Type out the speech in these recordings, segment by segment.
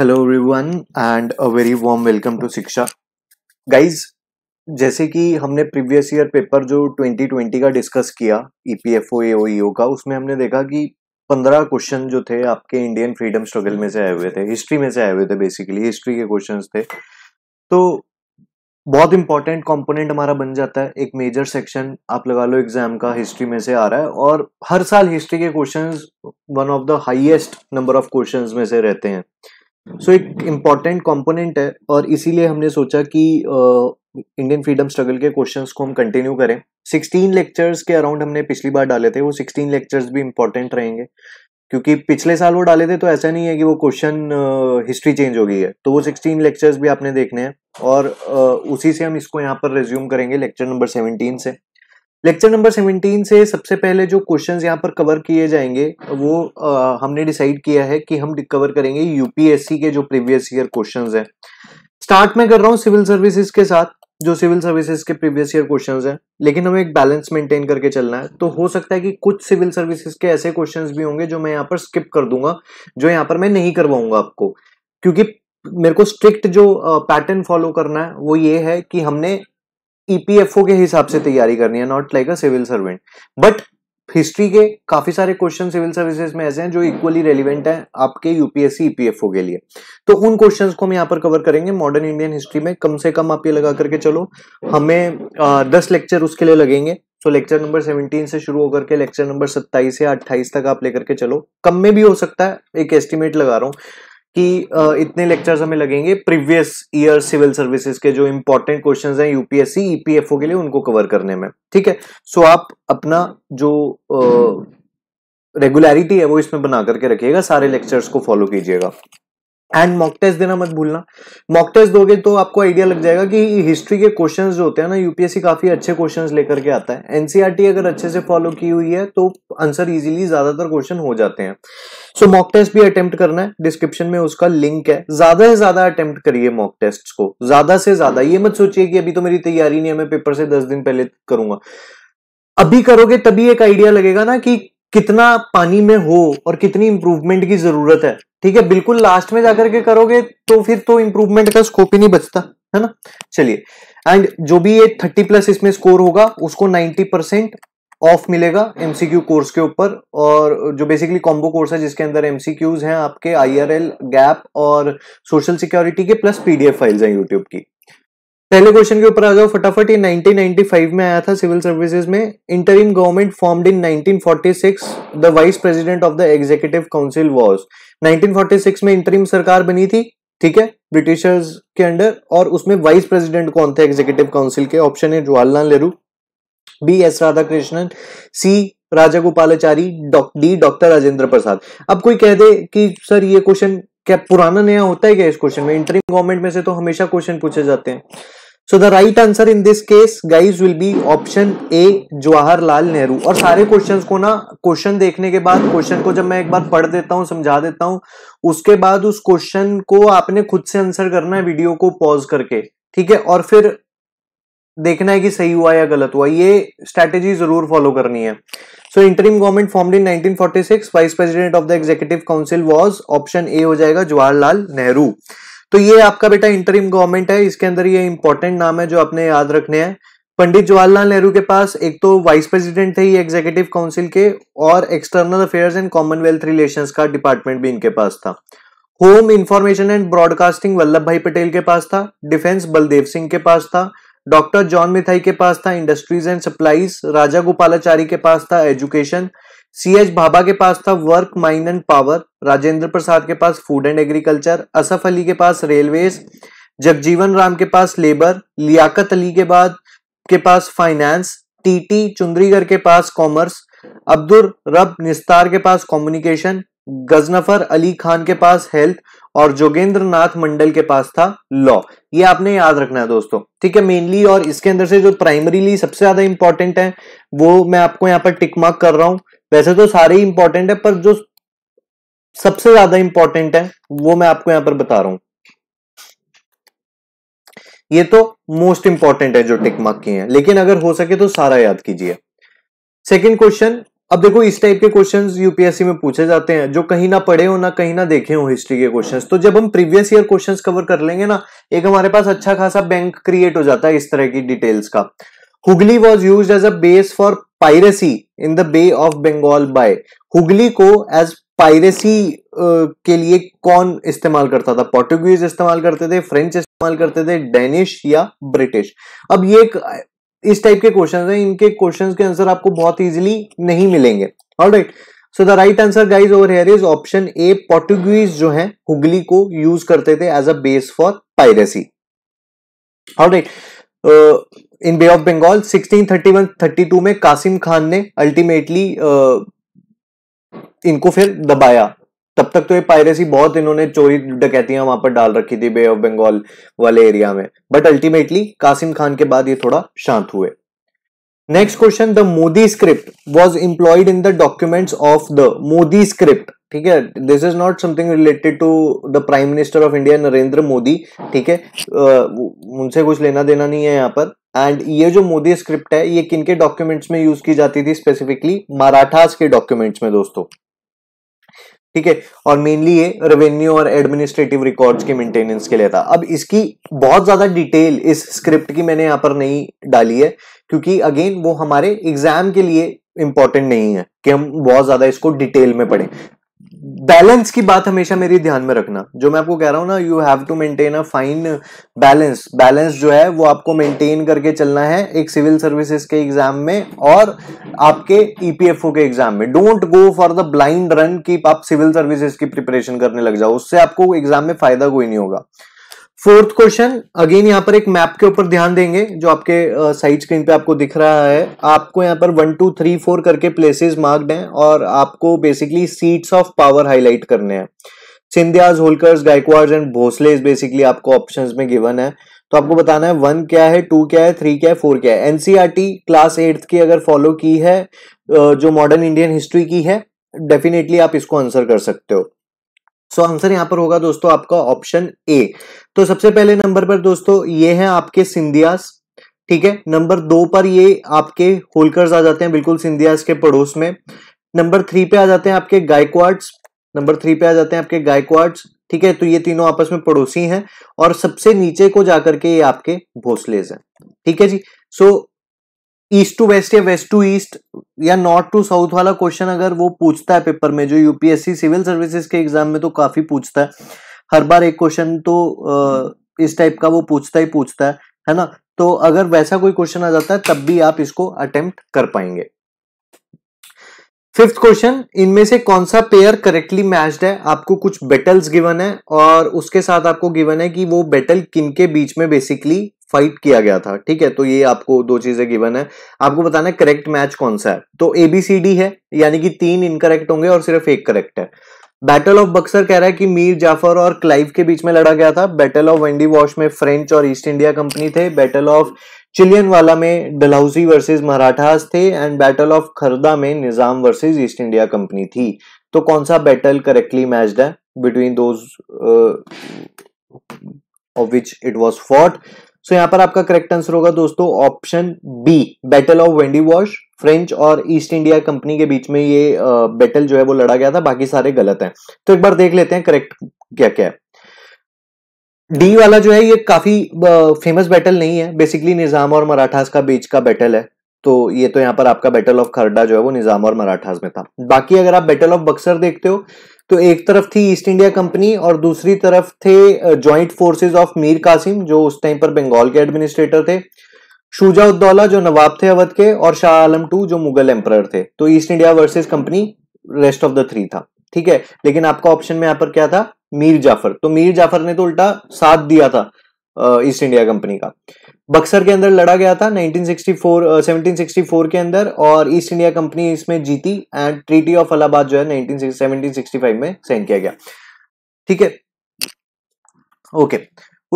Hello everyone and a very warm welcome to Shiksha guys जैसे कि हमने प्रीवियस ईयर पेपर जो 2020 का डिस्कस किया ईपीएफओ e एओईओ e का उसमें हमने देखा कि 15 क्वेश्चन जो थे आपके इंडियन फ्रीडम स्ट्रगल में से आए हुए थे हिस्ट्री में से आए हुए थे बेसिकली हिस्ट्री के क्वेश्चन थे तो बहुत इंपॉर्टेंट कंपोनेंट हमारा बन जाता है एक मेजर सेक्शन आप लगा लो एग्जाम का हिस्ट्री में से आ रहा है और हर साल हिस्ट्री के questions one of the highest number of questions में से रहते हैं सो so, एक इम्पॉर्टेंट कॉम्पोनेंट है और इसीलिए हमने सोचा कि इंडियन फ्रीडम स्ट्रगल के क्वेश्चंस को हम कंटिन्यू करें सिक्सटीन लेक्चर्स के अराउंड हमने पिछली बार डाले थे वो सिक्सटीन लेक्चर्स भी इम्पोर्टेंट रहेंगे क्योंकि पिछले साल वो डाले थे तो ऐसा नहीं है कि वो क्वेश्चन हिस्ट्री चेंज हो गई है तो वो सिक्सटीन लेक्चर्स भी आपने देखने हैं और uh, उसी से हम इसको यहाँ पर रेज्यूम करेंगे लेक्चर नंबर सेवनटीन से लेक्चर नंबर 17 से सबसे पहले जो क्वेश्चंस यहाँ पर कवर किए जाएंगे वो आ, हमने डिसाइड किया है कि हम कवर करेंगे यूपीएससी के जो प्रीवियस ईयर क्वेश्चंस हैं स्टार्ट में कर रहा हूँ सिविल सर्विसेज के साथ जो सिविल सर्विसेज के प्रीवियस ईयर क्वेश्चंस हैं लेकिन हमें एक बैलेंस मेंटेन करके चलना है तो हो सकता है कि कुछ सिविल सर्विसेज के ऐसे क्वेश्चन भी होंगे जो मैं यहाँ पर स्किप कर दूंगा जो यहाँ पर मैं नहीं करवाऊंगा आपको क्योंकि मेरे को स्ट्रिक्ट जो पैटर्न फॉलो करना है वो ये है कि हमने ईपीएफओ e के हिसाब से तैयारी करनी है not like a civil servant but history के काफी सारे क्वेश्चन सिविल सर्विसेज में ऐसे हैं जो इक्वली रेलिवेंट है आपके यूपीएससी ईपीएफओ e के लिए तो उन क्वेश्चंस को हम यहाँ पर कवर करेंगे मॉडर्न इंडियन हिस्ट्री में कम से कम आप ये लगा करके चलो हमें आ, दस लेक्चर उसके लिए लगेंगे तो लेक्चर नंबर सेवनटीन से शुरू होकर के लेक्चर नंबर सत्ताईस या अट्ठाईस तक आप लेकर के चलो कम में भी हो सकता है एक एस्टिमेट लगा रहा हूँ कि इतने लेक्चर्स हमें लगेंगे प्रीवियस ईयर सिविल सर्विसेज के जो इंपॉर्टेंट क्वेश्चंस हैं यूपीएससी ईपीएफओ के लिए उनको कवर करने में ठीक है सो आप अपना जो रेगुलरिटी है वो इसमें बना करके रखिएगा सारे लेक्चर्स को फॉलो कीजिएगा एंड मॉक टेस्ट देना मत भूलना मॉक टेस्ट दोगे तो आपको आइडिया लग जाएगा कि हिस्ट्री के क्वेश्चंस जो होते हैं ना यूपीएससी काफी अच्छे क्वेश्चंस लेकर के आता है एनसीईआरटी e अगर अच्छे से फॉलो की हुई है तो आंसर इजीली ज्यादातर क्वेश्चन हो जाते हैं सो मॉक टेस्ट भी अटेम्प्ट करना है डिस्क्रिप्शन में उसका लिंक है ज्यादा से ज्यादा अटेम्प्ट करिए मॉक टेस्ट को ज्यादा से ज्यादा ये मत सोचिए कि अभी तो मेरी तैयारी नहीं है मैं पेपर से दस दिन पहले करूंगा अभी करोगे तभी एक आइडिया लगेगा ना कि कितना पानी में हो और कितनी इंप्रूवमेंट की जरूरत है ठीक है बिल्कुल लास्ट में जाकर के करोगे तो फिर तो इंप्रूवमेंट का स्कोप ही नहीं बचता है ना चलिए एंड जो भी ये थर्टी प्लस इसमें स्कोर होगा उसको नाइनटी परसेंट ऑफ मिलेगा एमसीक्यू कोर्स के ऊपर और जो बेसिकली कॉम्बो कोर्स है जिसके अंदर एमसीक्यूज हैं आपके आईआरएल गैप और सोशल सिक्योरिटी के प्लस पीडीएफ फाइल्स हैं यूट्यूब की पहले क्वेश्चन के ऊपर आ जाओ फटाफट ये 1995 में आया था सिविल सर्विसेज में interim government formed in 1946 the vice president of the executive council was 1946 में इंटरिम सरकार बनी थी ठीक है ब्रिटिशर्स के अंडर और उसमें वाइस प्रेसिडेंट कौन थे एग्जीक्यूटिव काउंसिल के ऑप्शन है Jawaharlal Nehru B S Radhakrishnan C Rajagopalachari D doctor Rajendra Prasad अब कोई कह दे कि सर ये क्वेश्चन क्या पुराना नया होता है क्या इस क्वेश्चन में इंटरिंग गवर्नमेंट में से तो हमेशा क्वेश्चन पूछे जाते हैं so the right answer in this case guys will be option A Jawaharlal Nehru और सारे क्वेश्चन को ना क्वेश्चन देखने के बाद क्वेश्चन को जब मैं एक बार पढ़ देता हूँ समझा देता हूँ उसके बाद उस क्वेश्चन को आपने खुद से आंसर करना है वीडियो को पॉज करके ठीक है और फिर देखना है कि सही हुआ या गलत हुआ ये स्ट्रैटेजी जरूर फॉलो करनी है so interim government form in 1946 vice president of the executive council was option A हो जाएगा जवाहरलाल नेहरू तो ये आपका बेटा इंटरिम गवर्नमेंट है इसके अंदर ये इंपॉर्टेंट नाम है जो आपने याद रखने हैं पंडित जवाहरलाल नेहरू के पास एक तो वाइस प्रेसिडेंट थे ये एग्जीक्यूटिव काउंसिल के और external affairs and commonwealth relation का डिपार्टमेंट भी इनके पास था home information and broadcasting Vallabhbhai Patel के पास था डिफेंस बलदेव सिंह के पास था डॉक्टर जॉन मिथाई के पास था industries and supplies Rajagopalachari के पास था एजुकेशन सी एच भाभा के पास था work mine and power Rajendra Prasad के पास food and agriculture Asaf Ali के पास रेलवेज जगजीवन राम के पास लेबर लियाकत अली के बाद के पास फाइनेंस टीटी चुंद्रीगर के पास कॉमर्स अब्दुल रब निस्तार के पास कम्युनिकेशन गजनफर अली खान के पास हेल्थ और जोगेंद्र नाथ मंडल के पास था लॉ ये आपने याद रखना है दोस्तों ठीक है मेनली और इसके अंदर से जो प्राइमरीली सबसे ज्यादा इंपॉर्टेंट है वो मैं आपको यहाँ पर टिक मार्क कर रहा हूँ वैसे तो सारे ही इंपॉर्टेंट है पर जो सबसे ज्यादा इंपॉर्टेंट है वो मैं आपको यहां पर बता रहा हूं ये तो मोस्ट इंपॉर्टेंट है जो टिक मार्क किए हैं लेकिन अगर हो सके तो सारा याद कीजिए सेकंड क्वेश्चन अब देखो इस टाइप के क्वेश्चंस यूपीएससी में पूछे जाते हैं जो कहीं ना पढ़े हो ना कहीं ना देखे हो हिस्ट्री के क्वेश्चंस तो जब हम प्रीवियस ईयर क्वेश्चंस कवर कर लेंगे ना एक हमारे पास अच्छा खासा बैंक क्रिएट हो जाता है इस तरह की डिटेल्स का Hooghly was use as a base for piracy in the Bay of Bengal by Hooghly को एज पायरेसी uh, के लिए कौन इस्तेमाल करता था पोर्टुगीज इस्तेमाल करते थे फ्रेंच इस्तेमाल करते थे डेनिश या ब्रिटिश अब ये एक uh, इस टाइप के क्वेश्चन हैं इनके क्वेश्चन के आंसर आपको बहुत इजीली नहीं मिलेंगे right so the right answer guys over here is option A Portuguese जो है हुगली को यूज करते थे as a base for piracy right in Bay of Bengal 1631-32 में कासिम खान ने अल्टीमेटली इनको फिर दबाया तब तक तो ये पायरेसी बहुत इन्होंने चोरी डकैतियां वहां पर डाल रखी थी बे ऑफ बंगाल वाले एरिया में बट अल्टीमेटली कासिम खान के बाद ये थोड़ा शांत हुए next question the Modi script was employed in the documents of the Modi script ठीक है this is not something related to the prime minister of India Narendra Modi ठीक है उनसे कुछ लेना देना नहीं है यहाँ पर एंड ये जो मोदी स्क्रिप्ट है ये किन के डॉक्यूमेंट्स में यूज की जाती थी स्पेसिफिकली मराठास के डॉक्यूमेंट्स में दोस्तों ठीक है और मेनली ये रेवेन्यू और एडमिनिस्ट्रेटिव रिकॉर्ड्स के मेंटेनेंस के लिए था अब इसकी बहुत ज्यादा डिटेल इस स्क्रिप्ट की मैंने यहां पर नहीं डाली है क्योंकि अगेन वो हमारे एग्जाम के लिए इंपॉर्टेंट नहीं है कि हम बहुत ज्यादा इसको डिटेल में पढ़ें बैलेंस की बात हमेशा मेरी ध्यान में रखना जो मैं आपको कह रहा हूं ना you have to maintain a fine balance balance जो है वो आपको मेंटेन करके चलना है एक सिविल सर्विसेज के एग्जाम में और आपके ईपीएफओ e के एग्जाम में don't go for the blind run की आप सिविल सर्विसेज की प्रिपरेशन करने लग जाओ उससे आपको एग्जाम में फायदा कोई नहीं होगा फोर्थ क्वेश्चन अगेन यहाँ पर एक मैप के ऊपर ध्यान देंगे जो आपके साइड स्क्रीन पे आपको दिख रहा है आपको यहाँ पर वन टू थ्री फोर करके प्लेसेस मार्क्ड हैं और आपको basically seats of power highlight करने हैं सिंधियाज होलकर्स गायकवाड एंड भोसले बेसिकली आपको ऑप्शन में गिवन है तो आपको बताना है वन क्या है टू क्या है थ्री क्या है फोर क्या है एनसीआरटी क्लास एट्थ की अगर फॉलो की है जो मॉडर्न इंडियन हिस्ट्री की है डेफिनेटली आप इसको आंसर कर सकते हो सो आंसर यहाँ पर होगा दोस्तों आपका ऑप्शन ए तो सबसे पहले नंबर पर दोस्तों ये है आपके सिंधियास ठीक है नंबर दो पर ये आपके होलकर्स आ जाते हैं बिल्कुल सिंधियास के पड़ोस में नंबर थ्री पे आ जाते हैं आपके गायकवाड्स नंबर थ्री पे आ जाते हैं आपके गायकवाड्स ठीक है तो ये तीनों आपस में पड़ोसी हैं और सबसे नीचे को जाकर के ये आपके भोसलेज हैं ठीक है जी सो ईस्ट टू वेस्ट या वेस्ट टू ईस्ट या नॉर्थ टू साउथ वाला क्वेश्चन अगर वो पूछता है पेपर में जो यूपीएससी सिविल सर्विसेज के एग्जाम में तो काफी पूछता है हर बार एक क्वेश्चन तो इस टाइप का वो पूछता ही पूछता है है ना तो अगर वैसा कोई क्वेश्चन आ जाता है तब भी आप इसको अटेम्प्ट कर पाएंगे फिफ्थ क्वेश्चन इनमें से कौन सा पेयर करेक्टली मैच्ड है आपको कुछ बेटल्स गिवन है और उसके साथ आपको गिवन है कि वो बेटल किन के बीच में बेसिकली फाइट किया गया था ठीक है तो ये आपको दो चीजें गिवन है आपको बताना है करेक्ट मैच कौन सा है तो एबीसीडी है यानी कि तीन इनकरेक्ट होंगे और सिर्फ एक करेक्ट है बैटल ऑफ बक्सर कह रहा है कि मीर जाफर और क्लाइव के बीच में लड़ा गया था बैटल ऑफ वेंडी वॉश में फ्रेंच और ईस्ट इंडिया कंपनी थे बैटल ऑफ चिलियन वाला में डलहौसी वर्सेज मराठास थे एंड बैटल ऑफ खरदा में Nizam versus East India Company थी तो कौन सा बैटल करेक्टली मैच्ड है between those of which it was fought so यहाँ पर आपका करेक्ट आंसर होगा दोस्तों option B battle of Wandiwash French और ईस्ट इंडिया कंपनी के बीच में ये बैटल जो है वो लड़ा गया था बाकी सारे गलत हैं तो एक बार देख लेते हैं करेक्ट क्या क्या है डी वाला जो है ये काफी फेमस बैटल नहीं है बेसिकली निजाम और मराठास का बीच का बैटल है तो ये तो यहाँ पर आपका बैटल ऑफ खरडा जो है वो निजाम और मराठास में था बाकी अगर आप बैटल ऑफ बक्सर देखते हो तो एक तरफ थी ईस्ट इंडिया कंपनी और दूसरी तरफ थे joint forces of Mir Qasim जो उस टाइम पर बंगाल के एडमिनिस्ट्रेटर थे शुजाउद्दौला जो नवाब थे अवध के और शाह आलम टू जो मुगल एम्पर थे तो East India versus company rest of the three था ठीक है लेकिन आपका ऑप्शन में यहां पर क्या था मीर जाफर तो मीर जाफर ने तो उल्टा साथ दिया था ईस्ट इंडिया कंपनी का बक्सर के अंदर लड़ा गया था 1964 1764 के अंदर और ईस्ट इंडिया कंपनी इसमें जीती एंड ट्रीटी ऑफ अलाहाबाद जो है 1765 में साइन किया गया ठीक है ओके okay.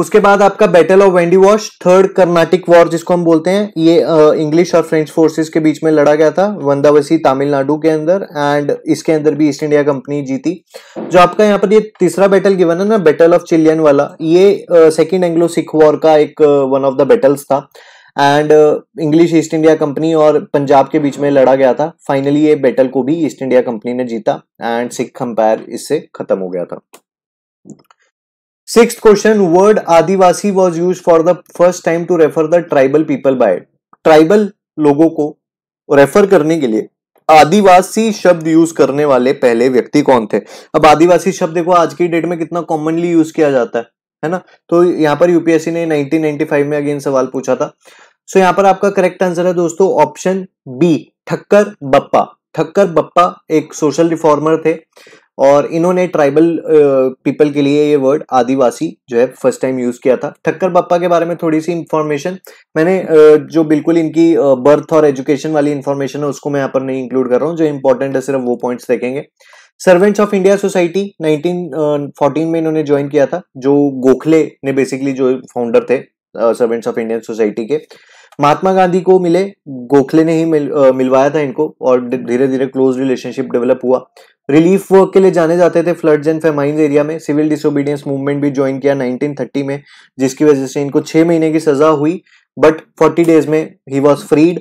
उसके बाद आपका battle of Wandiwash third Carnatic war जिसको हम बोलते हैं ये इंग्लिश और फ्रेंच फोर्सेस के बीच में लड़ा गया था वंदावसी तमिलनाडु के अंदर एंड इसके अंदर भी ईस्ट इंडिया कंपनी जीती जो आपका यहाँ पर ये तीसरा बैटल गिवन है ना बैटल ऑफ चिलियन वाला ये सेकेंड एंग्लो सिख वॉर का एक वन ऑफ द बैटल्स था and English East India Company और पंजाब के बीच में लड़ा गया था फाइनली ये बैटल को भी ईस्ट इंडिया कंपनी ने जीता एंड सिख अंपायर इससे खत्म हो गया था six question word adivasi was use for the first time to refer the tribal people by tribal लोगों को रेफर करने के लिए आदिवासी शब्द यूज करने वाले पहले व्यक्ति कौन थे अब आदिवासी शब्द देखो आज की डेट में कितना कॉमनली यूज किया जाता है है ना तो यहाँ पर यूपीएससी ने 1995 में अगेन सवाल पूछा था सो यहाँ पर आपका करेक्ट आंसर है दोस्तों ऑप्शन बी ठक्कर बप्पा ठक्कर बप्पा एक सोशल रिफॉर्मर थे और इन्होंने ट्राइबल पीपल के लिए ये वर्ड आदिवासी जो है फर्स्ट टाइम यूज किया था ठक्कर बापा के बारे में थोड़ी सी इंफॉर्मेशन मैंने जो बिल्कुल इनकी बर्थ और एजुकेशन वाली इंफॉर्मेशन है उसको मैं यहाँ पर नहीं इंक्लूड कर रहा हूँ जो इंपॉर्टेंट है सिर्फ वो पॉइंट्स देखेंगे सर्वेंट्स ऑफ इंडिया सोसाइटी 1914 में इन्होंने ज्वाइन किया था जो गोखले ने बेसिकली जो फाउंडर थे सर्वेंट्स ऑफ इंडियन सोसाइटी के महात्मा गांधी को मिले गोखले ने ही मिल, आ, मिलवाया था इनको और धीरे धीरे क्लोज रिलेशनशिप डेवलप हुआ रिलीफ वर्क के लिए जाने जाते थे फ्लड्स एंड फेमाइन एरिया में सिविल डिसोबीडियंस मूवमेंट भी ज्वाइन किया 1930 में जिसकी वजह से इनको छह महीने की सजा हुई बट 40 डेज में ही वॉज फ्रीड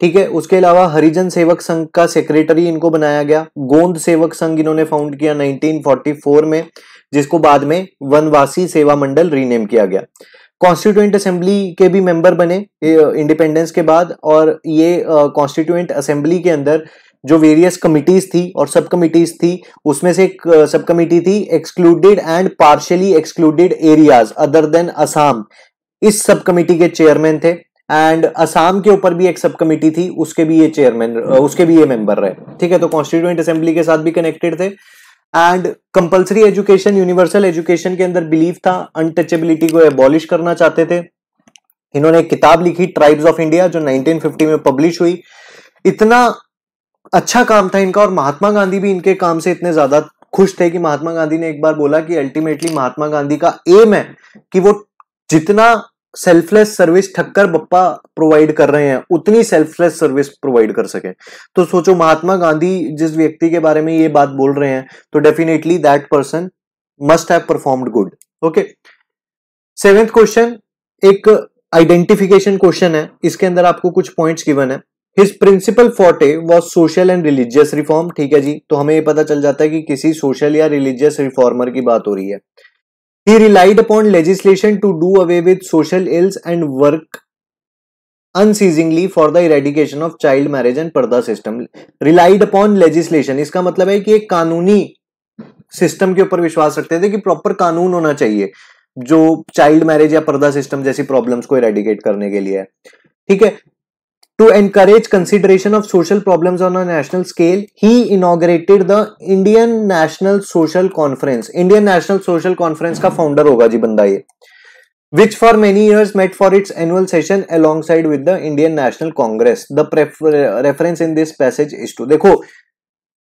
ठीक है उसके अलावा हरिजन सेवक संघ का सेक्रेटरी इनको बनाया गया गोंद सेवक संघ इन्होंने फाउंड किया 1944 में जिसको बाद में वनवासी सेवा मंडल रीनेम किया गया कॉन्स्टिट्यूंट असेंबली के भी मेंबर बने इंडिपेंडेंस के बाद और ये कॉन्स्टिट्यूंट असेंबली के अंदर जो वेरियस कमिटीज थी और सब कमिटीज थी उसमें से एक सब कमिटी थी excluded and partially excluded areas other than Assam इस सब कमिटी के चेयरमैन थे एंड असम के ऊपर भी एक सब कमिटी थी उसके भी ये चेयरमैन उसके भी ये मेंबर रहे ठीक है तो कॉन्स्टिट्यूएंट असेंबली के साथ भी कनेक्टेड थे and compulsory education universal education के अंदर बिलीव था अनटचेबिलिटी को एबॉलिश करना चाहते थे इन्होंने एक किताब लिखी ट्राइब्स ऑफ इंडिया जो 1950 में पब्लिश हुई इतना अच्छा काम था इनका और महात्मा गांधी भी इनके काम से इतने ज्यादा खुश थे कि महात्मा गांधी ने एक बार बोला कि अल्टीमेटली महात्मा गांधी का एम है कि वो जितना selfless service Thakkar Bappa provide कर रहे हैं उतनी सेल्फलेस सर्विस प्रोवाइड कर सके तो सोचो महात्मा गांधी जिस व्यक्ति के बारे में ये बात बोल रहे हैं तो definitely that person must have performed good okay seventh question एक आइडेंटिफिकेशन क्वेश्चन है इसके अंदर आपको कुछ पॉइंट्स गिवन है his principal forte was social and religious reform ठीक है जी तो हमें ये पता चल जाता है कि किसी सोशल या रिलीजियस रिफॉर्मर की बात हो रही है he relied upon legislation to do away with social ills and work unceasingly for the eradication of child marriage and purdah system relied upon legislation इसका मतलब है कि एक कानूनी सिस्टम के ऊपर विश्वास रखते थे कि प्रॉपर कानून होना चाहिए जो चाइल्ड मैरिज या पर्दा सिस्टम जैसी प्रॉब्लम्स को इरेडिकेट करने के लिए ठीक है To encourage consideration of social problems on a national scale, he inaugurated the Indian National Social Conference. Indian National Social Conference का founder होगा जी बंदा ये which for many years met for its annual session alongside with the Indian National Congress. The reference in this passage is to देखो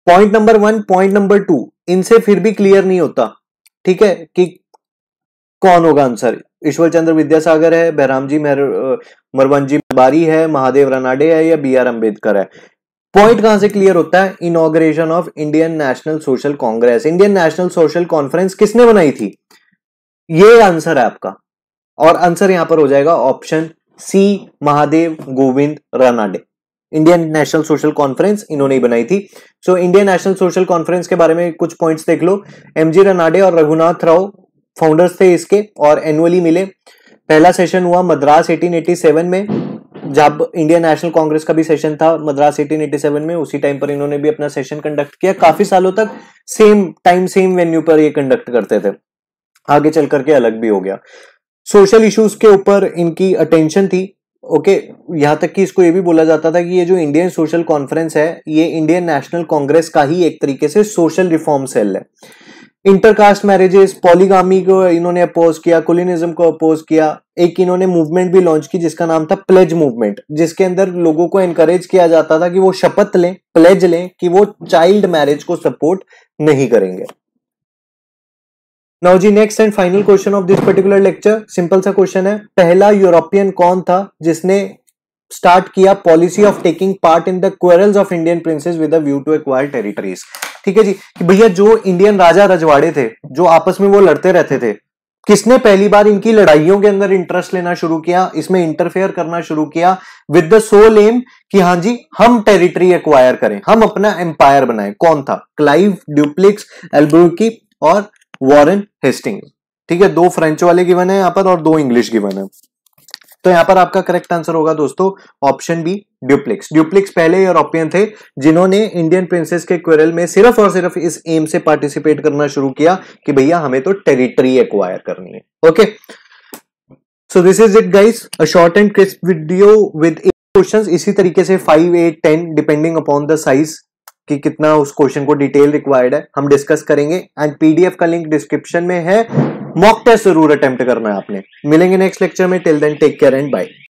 point number one point number two इनसे फिर भी clear नहीं होता ठीक है कि कौन होगा आंसर ईश्वर चंद्र विद्यासागर है बहराम जी मरवन जी बारी है महादेव रनाडे है या बी आर अम्बेडकर है पॉइंट कहां से क्लियर होता है inauguration of Indian National Social Congress Indian National Social Conference किसने बनाई थी ये आंसर है आपका और आंसर यहां पर हो जाएगा option C Mahadev Govind Ranade Indian National Social Conference इन्होंने ही बनाई थी so Indian National Social Conference के बारे में कुछ पॉइंट्स देख लो एमजी रनाडे और रघुनाथ राव फाउंडर्स थे इसके और एनुअली मिले पहला सेशन हुआ मद्रास 1887 में जब इंडियन नेशनल कांग्रेस का भी सेशन था मद्रास 1887 में उसी टाइम पर इन्होंने भी अपना सेशन कंडक्ट किया काफी सालों तक सेम टाइम सेम वेन्यू पर ये कंडक्ट करते थे आगे चल करके अलग भी हो गया सोशल इश्यूज के ऊपर इनकी अटेंशन थी ओके okay, यहां तक कि इसको ये भी बोला जाता था कि ये जो इंडियन सोशल कॉन्फ्रेंस है ये इंडियन नेशनल कांग्रेस का ही एक तरीके से सोशल रिफॉर्म सेल है इंटरकास्ट मैरिजेस पॉलीगामी को इन्होंने अपोज किया कोलिनिज्म को अपोज किया एक इन्होंने मूवमेंट भी लॉन्च की जिसका नाम था प्लेज मूवमेंट जिसके अंदर लोगों को एनकरेज किया जाता था कि वो शपथ लें प्लेज लें कि वो चाइल्ड मैरिज को सपोर्ट नहीं करेंगे नाउ जी next and final question of this particular lecture simple सा क्वेश्चन है पहला यूरोपियन कौन था जिसने स्टार्ट किया policy of taking part in the quarrels of Indian princes with a view to acquire territories ठीक है जी कि भैया जो इंडियन राजा रजवाड़े थे जो आपस में वो लड़ते रहते थे किसने पहली बार इनकी लड़ाइयों के अंदर इंटरेस्ट लेना शुरू किया इसमें इंटरफेयर करना शुरू किया विद द सोल एम कि हाँ जी हम टेरिटरी एक्वायर करें हम अपना एम्पायर बनाएं कौन था क्लाइव ड्यूप्लिक्स एल्ब्रुकी और वॉरेन हेस्टिंग ठीक है दो फ्रेंच वाले गिवन है यहां पर और दो इंग्लिश गिवन है तो यहां पर आपका करेक्ट आंसर होगा दोस्तों ऑप्शन बी ड्यूप्लेक्स ड्यूप्लेक्स पहले यूरोपियन थे जिन्होंने इंडियन प्रिंसेस के क्वेरल में सिर्फ और सिर्फ इस एम से पार्टिसिपेट करना शुरू किया कि भैया हमें तो टेरिटरी एक्वायर करनी है okay so this is it guys a short and crisp video with questions इसी तरीके से five eight ten depending upon the size कि कितना उस क्वेश्चन को डिटेल रिक्वायर्ड है हम डिस्कस करेंगे एंड पीडीएफ का लिंक डिस्क्रिप्शन में है मॉक टेस्ट जरूर अटेम्प्ट करना है आपने मिलेंगे नेक्स्ट लेक्चर में till then take care and bye